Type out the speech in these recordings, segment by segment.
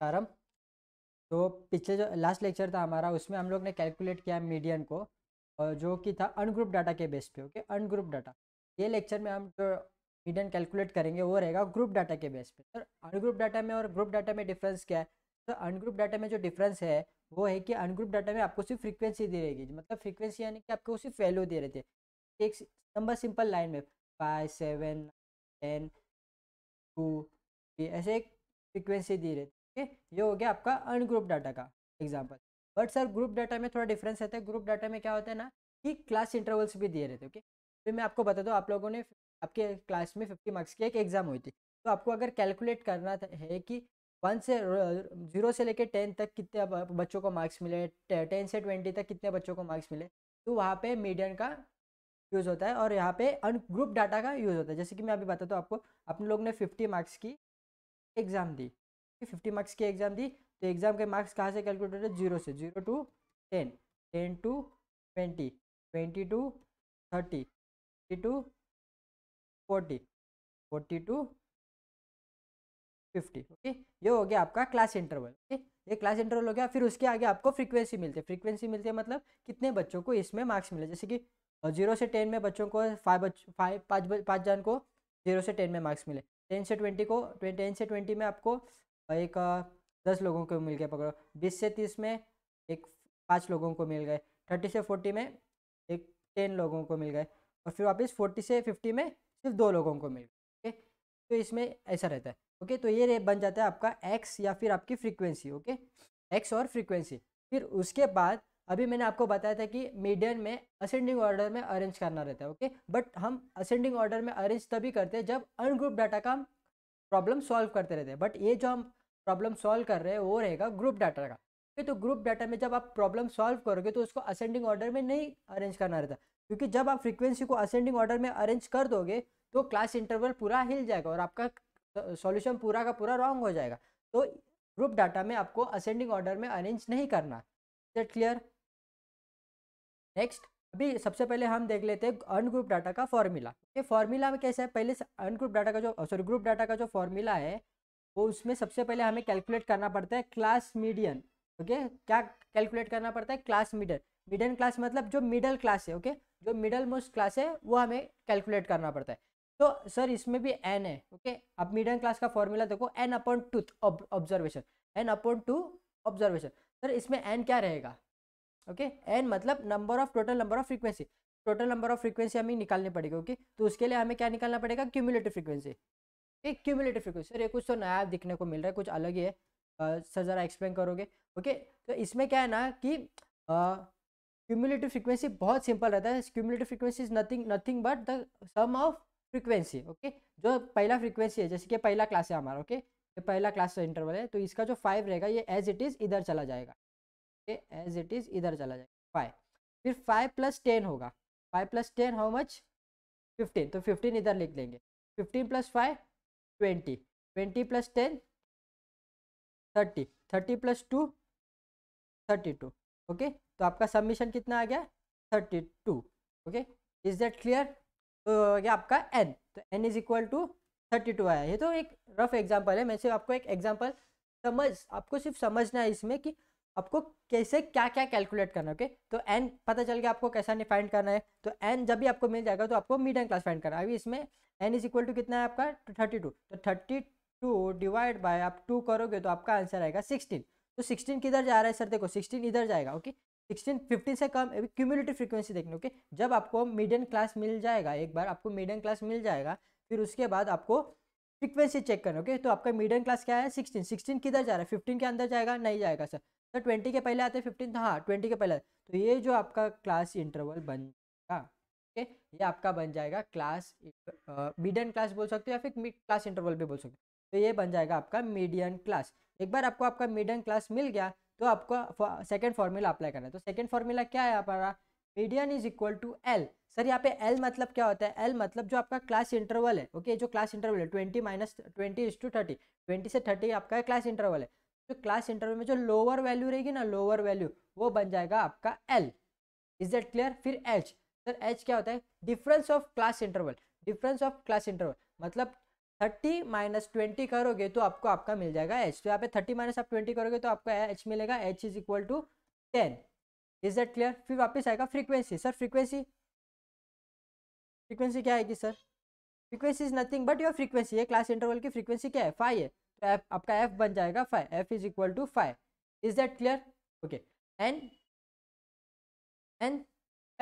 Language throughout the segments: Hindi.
प्रारंभ तो पिछले जो लास्ट लेक्चर था हमारा उसमें हम लोग ने कैलकुलेट किया मीडियन को और जो कि था अनग्रुप डाटा के बेस पे ओके अनग्रुप डाटा ये लेक्चर में हम जो मीडियन कैलकुलेट करेंगे वो रहेगा ग्रुप डाटा के बेस पे सर अनग्रुप डाटा में और ग्रुप डाटा में डिफरेंस क्या है तो अनग्रुप डाटा में जो डिफरेंस है वो है कि अनग्रुप डाटा में आपको सिर्फ फ्रिक्वेंसी दी रहेगी मतलब फ्रिक्वेंसी यानी कि आपको सिर्फ वैल्यू दे रहे थे एक नंबर सिंपल लाइन में फाइव सेवन टेन टू ऐसे एक फ्रिक्वेंसी दी रहे ओके ये हो गया आपका अनग्रुप डाटा का example but sir group data में थोड़ा डिफरेंस रहता है ग्रुप डाटा में क्या होता है ना कि क्लास इंटरवल्स भी दिए रहते हैं ओके फिर मैं आपको बता दूँ आप लोगों ने आपके क्लास में फिफ्टी मार्क्स की एक एग्ज़ाम हुई थी तो आपको अगर कैलकुलेट करना है कि वन से जीरो से लेकर टेन तक कितने बच्चों को मार्क्स मिले टेन से ट्वेंटी तक कितने बच्चों को मार्क्स मिले तो वहाँ पे मीडियन का यूज़ होता है और यहाँ पे ग्रुप डाटा का यूज़ होता है जैसे कि मैं अभी बताता हूँ आपको अपने लोग ने फिफ्टी मार्क्स की एग्ज़ाम दी फिफ्टी मार्क्स की एग्जाम दी तो एग्जाम के मार्क्स कहाँ से कैलकुलेट होते हैं जीरो से zero to ten ten to twenty twenty to thirty thirty to forty forty to fifty okay ये हो गया आपका क्लास इंटरवल ओके ये क्लास इंटरवल हो गया फिर उसके आगे आपको फ्रीक्वेंसी मिलती है फ्रीक्वेंसी मिलती है मतलब कितने बच्चों को इसमें मार्क्स मिले जैसे कि जीरो से टेन में बच्चों को फाइव बच फाइव पाँच पाँच जन को जीरो से टेन में मार्क्स मिले टेन से ट्वेंटी को टेन से ट्वेंटी में आपको एक दस लोगों को मिल गया पकड़ो बीस से तीस में एक पाँच लोगों को मिल गए थर्टी से फोर्टी में एक टेन लोगों को मिल गए और फिर वापस फोर्टी से फिफ्टी में सिर्फ दो लोगों को मिल गए ओके तो इसमें ऐसा रहता है ओके तो ये बन जाता है आपका एक्स या फिर आपकी फ्रिक्वेंसी ओके एक्स और फ्रिक्वेंसी फिर उसके बाद अभी मैंने आपको बताया था कि मीडियन में असेंडिंग ऑर्डर में अरेंज करना रहता है ओके बट हम असेंडिंग ऑर्डर में अरेंज तभी करते हैं जब अनग्रुप डाटा का हम प्रॉब्लम सॉल्व करते रहते हैं बट ये जो हम प्रॉब्लम सॉल्व कर रहे हैं वो रहेगा ग्रुप डाटा का ठीक है तो ग्रुप डाटा में जब आप प्रॉब्लम सॉल्व करोगे तो उसको असेंडिंग ऑर्डर में नहीं अरेंज करना रहता क्योंकि जब आप फ्रिक्वेंसी को असेंडिंग ऑर्डर में अरेंज कर दोगे तो क्लास इंटरवल पूरा हिल जाएगा और आपका सॉल्यूशन पूरा का पूरा रॉन्ग हो जाएगा तो ग्रुप डाटा में आपको असेंडिंग ऑर्डर में अरेंज नहीं करना सेट क्लियर नेक्स्ट अभी सबसे पहले हम देख लेते हैं अनग्रुप डाटा का फॉर्मूला ये फॉर्मूला में कैसा है पहले अनग्रुप डाटा का जो सॉरी ग्रुप डाटा का जो फॉर्मूला है वो उसमें सबसे पहले हमें कैलकुलेट करना पड़ता है क्लास मीडियन ओके क्या कैलकुलेट करना पड़ता है क्लास मीडियन मीडियन क्लास मतलब जो मिडल क्लास है ओके जो मिडल मोस्ट क्लास है वो हमें कैलकुलेट करना पड़ता है तो सर इसमें भी एन है ओके अब मिडन क्लास का फॉर्मूला देखो N upon two observation N upon two observation sir इसमें एन क्या रहेगा ओके एन मतलब number of total number of frequency total number of frequency हमें निकालनी पड़ेगी ओके तो उसके लिए हमें क्या निकालना पड़ेगा क्यूमुलेटिव फ्रीक्वेंसी एक क्यूमुलेटिव फ्रिक्वेंसी सर ये कुछ तो नया दिखने को मिल रहा है कुछ अलग ही है सर ज़रा एक्सप्लेन करोगे ओके तो इसमें क्या है ना कि क्यूमुलेटिव फ्रिक्वेंसी बहुत सिंपल रहता है cumulative frequency is nothing nothing but the sum of frequency okay जो पहला फ्रिक्वेंसी है जैसे कि पहला क्लास है हमारा ओके ये पहला क्लास का इंटरवल है तो इसका जो फाइव रहेगा ये एज इट इज़ इधर चला जाएगा ओके एज इट इज़ इधर चला जाएगा फाइव फिर फाइव प्लस टेन होगा five plus ten how much fifteen तो फिफ्टीन इधर लिख देंगे fifteen plus five twenty twenty plus ten thirty thirty plus two thirty two okay तो आपका सबमिशन कितना आ गया thirty two okay is that clear तो आपका एन तो N is equal to thirty two आया ये तो एक रफ एग्जाम्पल है मैं सिर्फ आपको एक एग्जाम्पल समझ आपको सिर्फ समझना है इसमें कि आपको कैसे क्या क्या कैलकुलेट करना है ओके तो एन पता चल गया आपको कैसा नहीं फाइंड करना है तो एन जब भी आपको मिल जाएगा तो आपको मीडियम क्लास फाइंड करना है अभी इसमें एन इज इक्वल टू कितना है आपका थर्टी टू तो थर्टी टू डिवाइड बाय आप टू करोगे तो आपका आंसर आएगा सिक्सटीन तो सिक्सटीन किधर जा रहा है सर देखो सिक्सटीन इधर जाएगा ओके सिक्सटीन फिफ्टीन से कम अभी फ्रिक्वेंसी फ्रीक्वेंसी देखने ओके जब आपको मीडियम क्लास मिल जाएगा एक बार आपको मीडियम क्लास मिल जाएगा फिर उसके बाद आपको फ्रिक्वेंसी चेक करना ओके तो आपका मीडियम क्लास क्या है सिक्सटीन सिक्सटीन किधर जा रहा है फिफ्टीन के अंदर जाएगा नहीं जाएगा सर सर ट्वेंटी के पहले आते हैं फिफ्टीन हाँ ट्वेंटी के पहले तो ये जो आपका क्लास इंटरवल बन जाएगा ओके ये आपका बन जाएगा क्लास मीडियन क्लास बोल सकते हो या फिर मिड क्लास इंटरवल भी बोल सकते हो तो ये बन जाएगा आपका मीडियन क्लास एक बार आपको आपका मीडियन क्लास मिल गया तो आपको सेकेंड फार्मूला अप्लाई करना है तो सेकेंड फार्मूला क्या है हमारा median is equal to L sir यहाँ पे एल मतलब क्या होता है एल मतलब जो आपका क्लास इंटरवल है ओके जो क्लास इंटरवल है twenty minus twenty is to thirty twenty से थर्टी आपका क्लास इंटरवल है जो तो क्लास इंटरवल में जो लोअर वैल्यू रहेगी ना लोअर वैल्यू वो बन जाएगा आपका एल इज दैट क्लियर फिर एच सर एच क्या होता है difference of class interval difference of class interval मतलब थर्टी माइनस ट्वेंटी करोगे तो आपको आपका मिल जाएगा एच तो यहाँ पे थर्टी माइनस आप ट्वेंटी करोगे तो आपका एच मिलेगा H is equal to ten is that clear फिर वापस आएगा फ्रीक्वेंसी सर फ्रीक्वेंसी फ्रीक्वेंसी क्या आएगी sir frequency is nothing but your frequency है क्लास इंटरवल की फ्रीक्वेंसी क्या है फाइव है तो एफ आपका एफ बन जाएगा five F is equal to five is that clear okay and and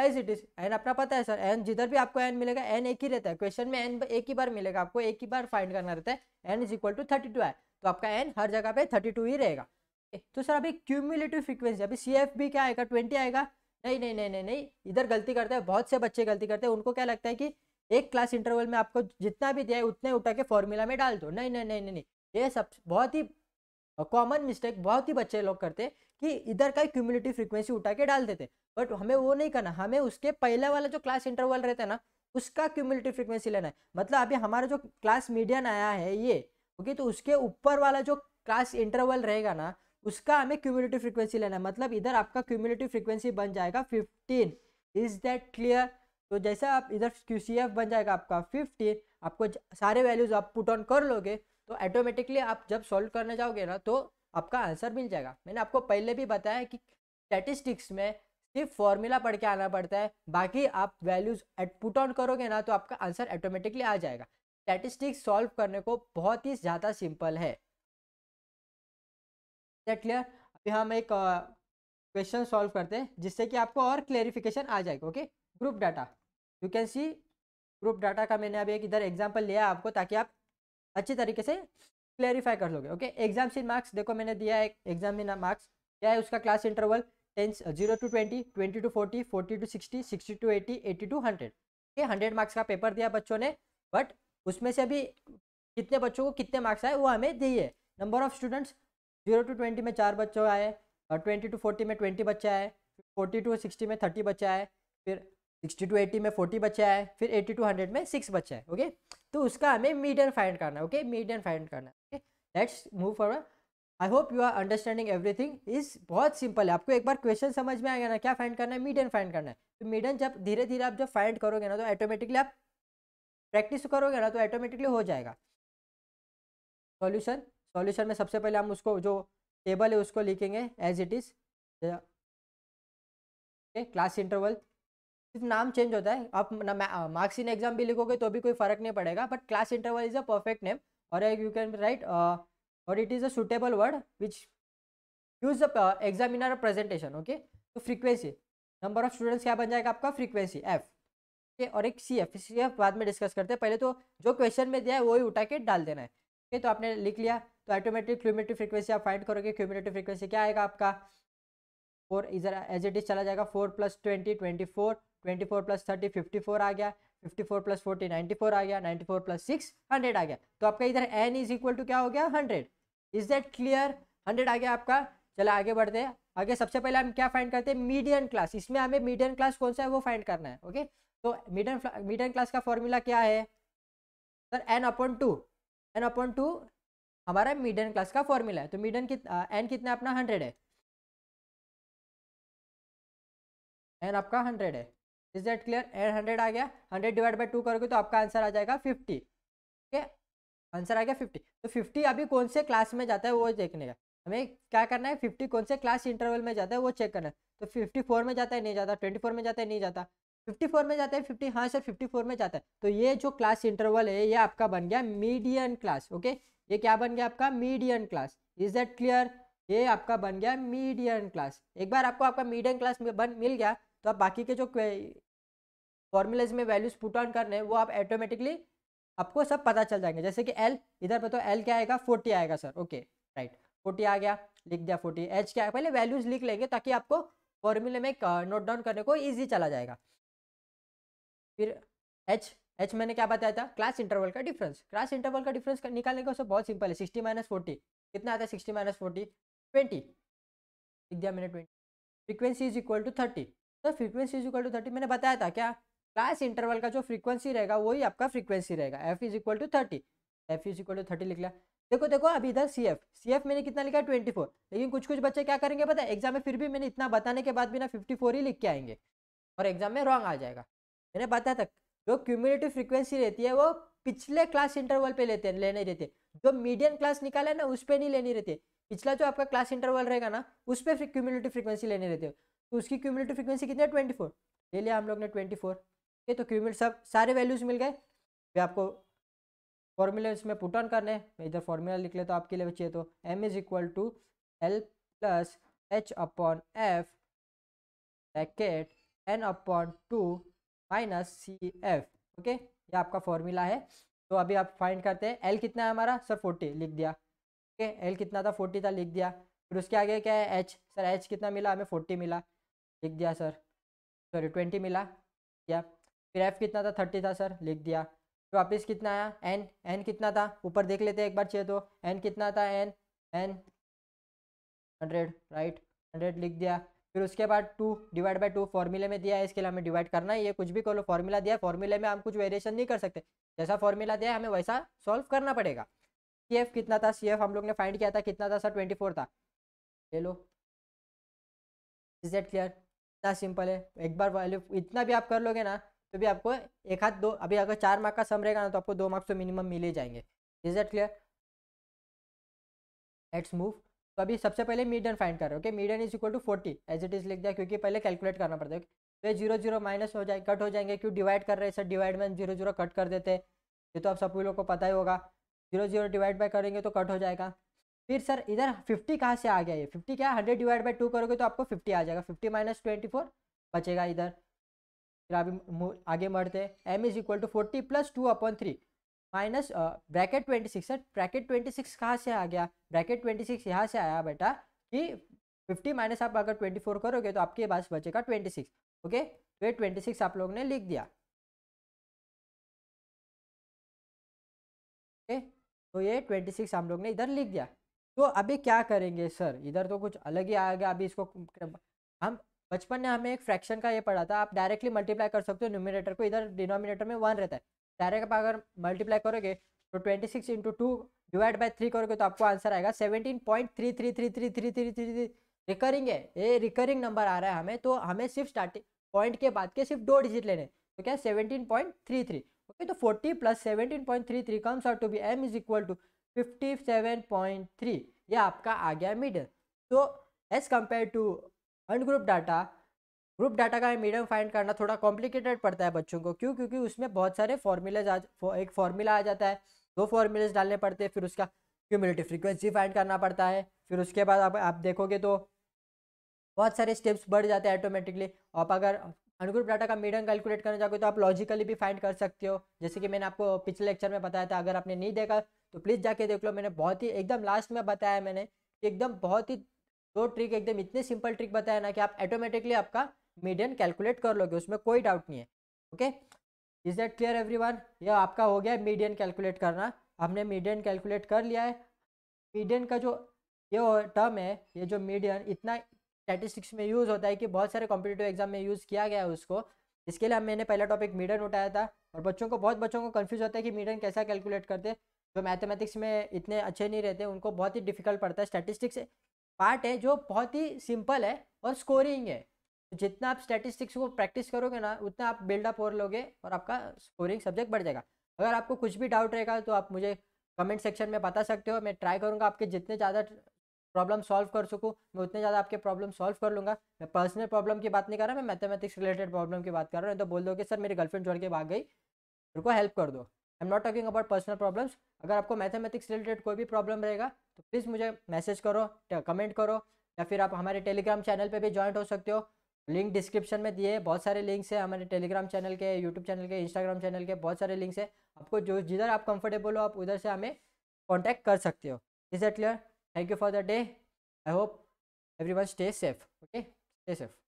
as it is N अपना पता है सर एन जिधर भी आपको एन मिलेगा एन एक ही रहता है क्वेश्चन में एन एक ही बार मिलेगा आपको एक ही बार फाइंड करना रहता है N is equal to thirty two है तो आपका एन हर जगह पे थर्टी टू ही रहेगा तो सर अभी क्यूमुलेटिव फ्रिक्वेंसी अभी सी एफ भी क्या आएगा ट्वेंटी आएगा नहीं नहीं नहीं नहीं नहीं इधर गलती करते हैं बहुत से बच्चे गलती करते हैं उनको क्या लगता है कि एक क्लास इंटरवल में आपको जितना भी दिया है उतने उठा के फॉर्मूला में डाल दो नहीं नहीं नहीं नहीं ये सब बहुत ही कॉमन मिस्टेक बहुत ही बच्चे लोग करते कि इधर का क्यूमुलेटिव फ्रिक्वेंसी उठा के डाल देते बट हमें वो नहीं करना हमें उसके पहला वाला जो क्लास इंटरवल रहता है ना उसका क्यूमुलेटिव फ्रिक्वेंसी लेना है मतलब अभी हमारा जो क्लास मीडियन आया है ये ओके तो उसके ऊपर वाला जो क्लास इंटरवल रहेगा ना उसका हमें क्यूमुलेटिव फ्रिक्वेंसी लेना है मतलब इधर आपका क्यूमुलेटिव फ्रिक्वेंसी बन जाएगा फिफ्टीन इज दैट क्लियर तो जैसे आप इधर क्यू बन जाएगा आपका फिफ्टीन आपको सारे वैल्यूज आप पुट ऑन कर लोगे तो ऑटोमेटिकली आप जब सॉल्व करने जाओगे ना तो आपका आंसर मिल जाएगा मैंने आपको पहले भी बताया कि स्टैटिस्टिक्स में सिर्फ फॉर्मूला पढ़ के आना पड़ता है बाकी आप वैल्यूज पुट ऑन करोगे ना तो आपका आंसर ऑटोमेटिकली आ जाएगा स्टैटिस्टिक्स सॉल्व करने को बहुत ही ज़्यादा सिंपल है क्लियर अभी हम एक क्वेश्चन सॉल्व करते हैं जिससे कि आपको और क्लेरिफिकेशन आ जाएगा okay group data you can see group data का मैंने अभी एक इधर एग्जाम्पल लिया आपको ताकि आप अच्छी तरीके से क्लैरिफाई कर लोगे ओके एग्जाम सीन मार्क्स देखो मैंने दिया है एग्जाम में मार्क्स क्या है उसका क्लास इंटरवल टेंस zero to twenty twenty to forty forty to sixty sixty to eighty eighty to hundred okay hundred marks का पेपर दिया बच्चों ने बट उसमें से अभी कितने बच्चों को कितने मार्क्स आए वो हमें दिए number of students zero to twenty में चार बच्चों आए और ट्वेंटी टू फोर्टी में ट्वेंटी बच्चे आए फोर्टी टू सिक्सटी में थर्टी बच्चे आए फिर सिक्सटी टू एटी में फोर्टी बचा है फिर एट्टी टू हंड्रेड में सिक्स बचा है ओके तो उसका हमें मीडियन फाइंड करना है ओके मीडियन फाइंड करना है let's move forward I hope you are understanding everything is बहुत सिंपल है आपको एक बार क्वेश्चन समझ में आएगा ना क्या फाइंड करना है मीडियन फाइंड करना है तो मीडियन जब धीरे धीरे आप जब फाइंड करोगे ना तो ऑटोमेटिकली आप प्रैक्टिस करोगे ना तो ऑटोमेटिकली हो जाएगा सॉल्यूशन सॉल्यूशन में सबसे पहले हम उसको जो टेबल है उसको लिखेंगे as it is class interval सिर्फ नाम चेंज होता है आप मार्क्स इन एग्जाम भी लिखोगे तो भी कोई फर्क नहीं पड़ेगा but class interval is a perfect name और यू कैन राइट और it is a suitable word which use the examiner presentation okay तो फ्रीक्वेंसी नंबर ऑफ स्टूडेंट्स क्या बन जाएगा आपका फ्रीक्वेंसी एफ ओके और एक सी एफ सी एफ बाद में डिस्कस करते हैं पहले तो जो क्वेश्चन में दिया है वही उठा के डाल देना है ठीक तो आपने लिख लिया तो ऑटोमेटिक क्यूमिटिव फ्रीक्वेंसी आप फाइंड करोगे क्यूमिटिव फ्रीक्वेंसी क्या आएगा आपका फोर इधर एज इट इज चला जाएगा four plus twenty twenty four twenty four plus thirty fifty four आ गया fifty four plus forty ninety four आ गया ninety four plus six hundred आ गया तो आपका इधर एन इज इक्वल टू क्या हो गया hundred is that clear hundred आ गया आपका चलो आगे बढ़ते हैं आगे सबसे पहले हम क्या फाइंड करते हैं मीडियन क्लास इसमें हमें मीडियन क्लास कौन सा है वो फाइंड करना है ओके तो मीडियन मीडियन क्लास का फॉर्मूला क्या है sir N upon two N upon two हमारा मीडियन क्लास का फॉर्मूला है तो मीडियन कित एन कितना अपना हंड्रेड है एन आपका हंड्रेड है is that clear N hundred आ गया हंड्रेड डिवाइड बाई टू करोगे तो आपका आंसर आ जाएगा फिफ्टी ठीक है आंसर आ गया फिफ्टी तो फिफ्टी अभी कौन से क्लास में जाता है वो देखने का हमें क्या करना है फिफ्टी कौन से क्लास इंटरवल में जाता है वो चेक करना है तो फिफ्टी फोर में जाता है नहीं जाता ट्वेंटी फोर में जाता है नहीं जाता फिफ्टी फोर में जाता है फिफ्टी हाँ सर फिफ्टी फोर में जाता है तो ये जो क्लास इंटरवल है ये आपका बन गया मीडियन क्लास ओके ये क्या बन गया आपका median class is that clear ये आपका बन गया मीडियन क्लास एक बार आपको आपका मीडियन क्लास बन मिल गया तो आप बाकी के जो फॉर्मूलेज में वैल्यूज पुट ऑन करने वो आप ऑटोमेटिकली आपको सब पता चल जाएंगे जैसे कि एल इधर पे तो एल क्या आएगा फोर्टी आएगा सर ओके राइट फोर्टी आ गया लिख दिया फोर्टी एच क्या पहले वैल्यूज लिख लेंगे ताकि आपको फॉर्मूले में नोट डाउन करने को ईजी चला जाएगा फिर एच एच मैंने क्या बताया था क्लास इंटरवल का डिफरेंस क्लास इंटरवल का डिफरेंस निकालने का उससे बहुत सिंपल है सिक्सटी माइनस फोर्टी कितना आता है सिक्सटी माइनस फोर्टी ट्वेंटी लिख दिया मैंने twenty frequency is equal to thirty तो frequency is equal to thirty मैंने बताया था क्या क्लास इंटरवल का जो फ्रीक्वेंसी रहेगा वही आपका फ्रीक्वेंसी रहेगा F is equal to thirty F is equal to thirty लिख लिया देखो देखो अभी इधर सी एफ सी एफ मैंने कितना लिखा है ट्वेंटी फोर लेकिन कुछ कुछ बच्चे क्या करेंगे पता है एग्जाम में फिर भी मैंने इतना बताने के बाद भी ना फिफ्टी फोर ही लिख के आएंगे और एग्जाम में रॉन्ग आ जाएगा मैंने बताया था जो क्यूमुलेटिव फ्रीक्वेंसी रहती है वो पिछले क्लास इंटरवल पे लेते हैं लेने रहते जो मीडियम क्लास निकाला है ना उस पर नहीं लेनी रहती पिछला जो आपका क्लास इंटरवल रहेगा ना उस पर क्यूमुलेटिव फ्रीक्वेंसी लेने रहते तो उसकी क्यूमिलेटिव फ्रीक्वेंसी कितनी है ट्वेंटी फोर ले लिया हम लोग ने ट्वेंटी फोर ठीक है तो क्यूमिलेट सब सारे वैल्यूज़ मिल गए फिर आपको फॉर्मूले इसमें पुट ऑन करने मैं इधर फॉर्मूला लिख लेता तो आपके लिए बच्चे तो M is equal to L plus H upon F bracket N upon two minus C F okay ये आपका फॉर्मूला है तो अभी आप फाइंड करते हैं एल कितना है हमारा सर फोर्टी लिख दिया ओके एल कितना था फोर्टी था लिख दिया फिर उसके आगे क्या है एच सर एच कितना मिला हमें फोर्टी मिला लिख दिया सर सॉरी ट्वेंटी मिला क्या फिर एफ कितना था थर्टी था सर लिख दिया फिर तो वापिस कितना आया एन एन कितना था ऊपर देख लेते हैं एक बार चाहिए तो एन कितना था N N hundred right hundred लिख दिया फिर उसके बाद टू डिवाइड बाय टू फॉर्मूले में दिया है इसके लिए हमें डिवाइड करना है ये कुछ भी लो फॉर्मूला दिया फॉर्मूले में हम कुछ वेरिएशन नहीं कर सकते जैसा फॉर्मूला दिया है हमें वैसा सॉल्व करना पड़ेगा सी एफ कितना था सी एफ हम लोग ने फाइंड किया था कितना था सर ट्वेंटी फोर था ले लो इज दैट क्लियर इतना सिंपल है एक बार वैल्यू इतना भी आप कर लोगे ना तो भी आपको एक हाथ दो अभी अगर चार मार्क का सम रहेगा ना तो आपको दो मार्क्स तो मिनिमम मिल ही जाएंगे is that clear let's move तो अभी सबसे पहले मीडियन फाइंड कर रहे हो okay median is equal to forty as it is लिख दिया क्योंकि पहले कैलकुलेट करना पड़ता है तो ये जीरो जीरो माइनस हो जाए कट हो जाएंगे क्यों डिवाइड कर रहे हैं सर डिवाइड में जीरो जीरो कट कर देते हैं ये तो आप सब लोग को पता ही होगा जीरो जीरो डिवाइड बाय करेंगे तो कट हो जाएगा फिर सर इधर फिफ्टी कहाँ से आ गया ये फिफ्टी क्या है हंड्रेड डिवाइड बाई टू करोगे तो आपको फिफ्टी आ जाएगा फिफ्टी माइनस ट्वेंटी फोर बचेगा इधर फिर अभी आगे बढ़ते हैं M is equal to forty plus two upon three minus bracket twenty six sir bracket twenty six कहाँ से आ गया ब्रैकेट ट्वेंटी सिक्स यहाँ से आया बेटा कि फिफ्टी माइनस आप अगर ट्वेंटी फोर करोगे तो आपके पास बचेगा ट्वेंटी सिक्स ओके तो ये ट्वेंटी सिक्स आप लोग ने लिख दिया ओके तो ये ट्वेंटी सिक्स हम लोग ने इधर लिख दिया तो अभी क्या करेंगे सर इधर तो कुछ अलग ही आएगा अभी इसको हम बचपन में हमें एक फ्रैक्शन का ये पढ़ा था आप डायरेक्टली मल्टीप्लाई कर सकते हो न्यूमिनेटर को इधर डिनोमिनेटर में वन रहता है डायरेक्ट आप अगर मल्टीप्लाई करोगे तो twenty six into two divide by three करोगे तो आपको आंसर आएगा seventeen point three three three three three three three recurring है ये रिकरिंग नंबर आ रहा है हमें तो हमें सिर्फ स्टार्टिंग पॉइंट के बाद के सिर्फ दो डिजिट लेने तो क्या seventeen point three three okay तो forty plus seventeen point three three comes out to be M is equal to 57.3 ये आपका आ गया मीडियम तो as compare to ungroup data group data का मीडियम फाइंड करना थोड़ा कॉम्प्लिकेटेड पड़ता है बच्चों को क्यों क्योंकि उसमें बहुत सारे फॉर्मूलेज आ एक फॉर्मूला आ जाता है दो फॉर्मूलेज डालने पड़ते हैं फिर उसका क्यूमिलिटी फ्रिक्वेंसी फाइंड करना पड़ता है फिर उसके बाद आप आप देखोगे तो बहुत सारे स्टेप्स बढ़ जाते हैं ऑटोमेटिकली आप अगर अनुग्रुप डाटा का मीडियम कैलकुलेट करना चाहोगे तो आप लॉजिकली भी फाइंड कर सकते हो जैसे कि मैंने आपको पिछले लेक्चर में बताया था अगर आपने नहीं देखा तो प्लीज़ जाके देख लो मैंने बहुत ही एकदम लास्ट में बताया मैंने एकदम बहुत ही दो ट्रिक एकदम इतने सिंपल ट्रिक बताया ना कि आप ऑटोमेटिकली आपका मीडियन कैलकुलेट कर लोगे उसमें कोई डाउट नहीं है okay is that clear everyone आपका हो गया मीडियन कैलकुलेट करना हमने मीडियन कैलकुलेट कर लिया है मीडियन का जो ये टर्म है ये जो मीडियन इतना स्टैटिस्टिक्स में यूज़ होता है कि बहुत सारे कॉम्पिटेटिव एग्जाम में यूज़ किया गया है उसको इसके लिए मैंने पहला टॉपिक मीडियन उठाया था और बच्चों को बहुत बच्चों को कन्फ्यूज़ होता है कि मीडियन कैसा कैलकुलेट करते जो मैथमेटिक्स में इतने अच्छे नहीं रहते उनको बहुत ही डिफिकल्ट पड़ता है स्टैटिस्टिक्स पार्ट है जो बहुत ही सिंपल है और स्कोरिंग है जितना आप स्टैटिस्टिक्स को प्रैक्टिस करोगे ना उतना आप बिल्डअप और लोगे और आपका स्कोरिंग सब्जेक्ट बढ़ जाएगा अगर आपको कुछ भी डाउट रहेगा तो आप मुझे कमेंट सेक्शन में बता सकते हो मैं ट्राई करूँगा आपके जितने ज़्यादा प्रॉब्लम सॉल्व कर सकूँ मैं उतने ज़्यादा आपके प्रॉब्लम सॉल्व कर लूँगा मैं पर्सनल प्रॉब्लम की बात नहीं कर रहा मैं मैथमेटिक्स रिलेटेड प्रॉब्लम की बात कर रहा हूँ तो बोल दो कि सर मेरी गर्लफ्रेंड छोड़ के भाग गई मेरे को हेल्प कर दो I am not talking about personal problems अगर आपको मैथमेटिक्स रिलेटेड कोई भी प्रॉब्लम रहेगा तो प्लीज़ मुझे मैसेज करो कमेंट करो या फिर आप हमारे टेलीग्राम चैनल पे भी ज्वाइंट हो सकते हो लिंक डिस्क्रिप्शन में दिए बहुत सारे लिंक्स हैं हमारे टेलीग्राम चैनल के यूट्यूब चैनल के इंस्टाग्राम चैनल के बहुत सारे लिंक्स हैं आपको जो जिधर आप कंफर्टेबल हो आप उधर से हमें कॉन्टैक्ट कर सकते हो is that clear thank you for the day I hope everyone stay safe okay stay safe